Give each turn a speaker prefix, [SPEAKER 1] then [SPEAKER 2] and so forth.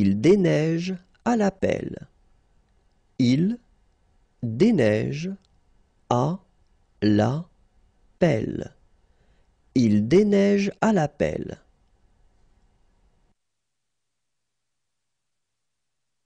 [SPEAKER 1] Il déneige à la pelle. Il déneige à la pelle. Il déneige à la pelle.